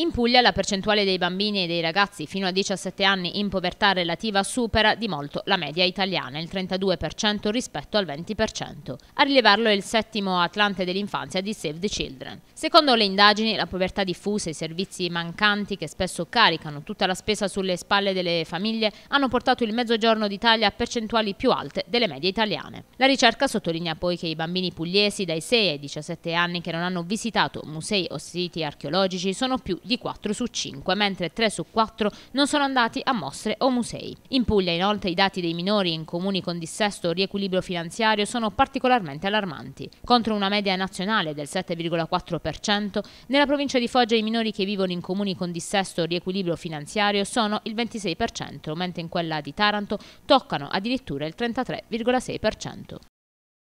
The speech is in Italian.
In Puglia la percentuale dei bambini e dei ragazzi fino a 17 anni in povertà relativa supera di molto la media italiana, il 32% rispetto al 20%. A rilevarlo è il settimo Atlante dell'infanzia di Save the Children. Secondo le indagini, la povertà diffusa e i servizi mancanti che spesso caricano tutta la spesa sulle spalle delle famiglie hanno portato il Mezzogiorno d'Italia a percentuali più alte delle medie italiane. La ricerca sottolinea poi che i bambini pugliesi dai 6 ai 17 anni che non hanno visitato musei o siti archeologici sono più di 4 su 5, mentre 3 su 4 non sono andati a mostre o musei. In Puglia inoltre i dati dei minori in comuni con dissesto o riequilibrio finanziario sono particolarmente allarmanti. Contro una media nazionale del 7,4%, nella provincia di Foggia i minori che vivono in comuni con dissesto o riequilibrio finanziario sono il 26%, mentre in quella di Taranto toccano addirittura il 33,6%.